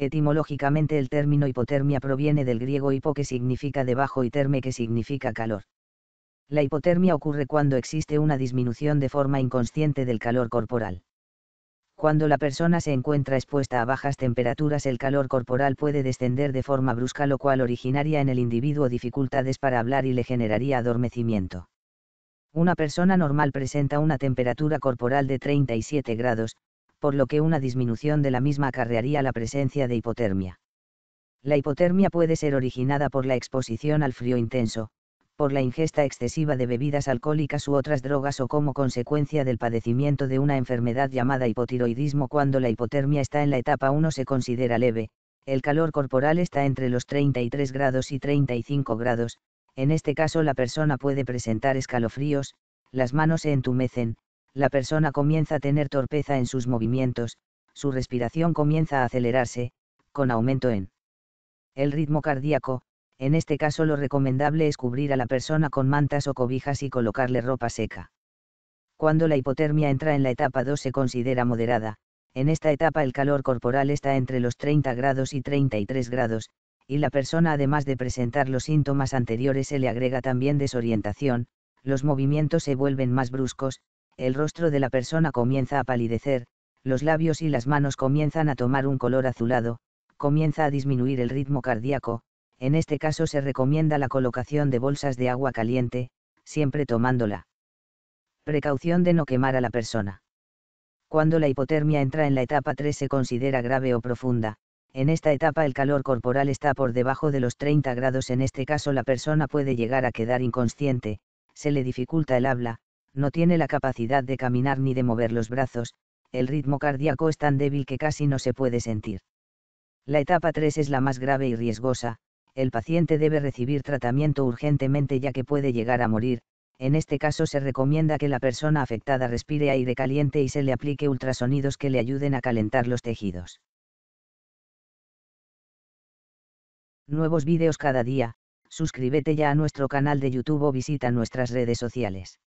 Etimológicamente el término hipotermia proviene del griego hipo que significa debajo y terme que significa calor. La hipotermia ocurre cuando existe una disminución de forma inconsciente del calor corporal. Cuando la persona se encuentra expuesta a bajas temperaturas el calor corporal puede descender de forma brusca lo cual originaría en el individuo dificultades para hablar y le generaría adormecimiento. Una persona normal presenta una temperatura corporal de 37 grados, por lo que una disminución de la misma acarrearía la presencia de hipotermia. La hipotermia puede ser originada por la exposición al frío intenso, por la ingesta excesiva de bebidas alcohólicas u otras drogas o como consecuencia del padecimiento de una enfermedad llamada hipotiroidismo cuando la hipotermia está en la etapa 1 se considera leve, el calor corporal está entre los 33 grados y 35 grados, en este caso la persona puede presentar escalofríos, las manos se entumecen, la persona comienza a tener torpeza en sus movimientos, su respiración comienza a acelerarse, con aumento en el ritmo cardíaco, en este caso lo recomendable es cubrir a la persona con mantas o cobijas y colocarle ropa seca. Cuando la hipotermia entra en la etapa 2 se considera moderada, en esta etapa el calor corporal está entre los 30 grados y 33 grados, y la persona además de presentar los síntomas anteriores se le agrega también desorientación, los movimientos se vuelven más bruscos, el rostro de la persona comienza a palidecer, los labios y las manos comienzan a tomar un color azulado, comienza a disminuir el ritmo cardíaco, en este caso se recomienda la colocación de bolsas de agua caliente, siempre tomándola. Precaución de no quemar a la persona. Cuando la hipotermia entra en la etapa 3 se considera grave o profunda, en esta etapa el calor corporal está por debajo de los 30 grados, en este caso la persona puede llegar a quedar inconsciente, se le dificulta el habla, no tiene la capacidad de caminar ni de mover los brazos, el ritmo cardíaco es tan débil que casi no se puede sentir. La etapa 3 es la más grave y riesgosa, el paciente debe recibir tratamiento urgentemente ya que puede llegar a morir, en este caso se recomienda que la persona afectada respire aire caliente y se le aplique ultrasonidos que le ayuden a calentar los tejidos. Nuevos vídeos cada día, suscríbete ya a nuestro canal de YouTube o visita nuestras redes sociales.